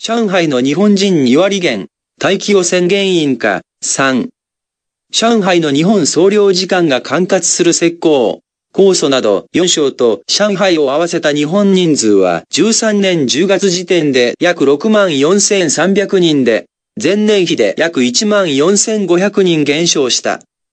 上海の日本人2割減、待機汚染原因か、3。上海の日本総領事館が管轄する石膏、酵素など4省と上海を合わせた日本人数は13年10月時点で約6万4300人で、前年比で約1万4500人減少した。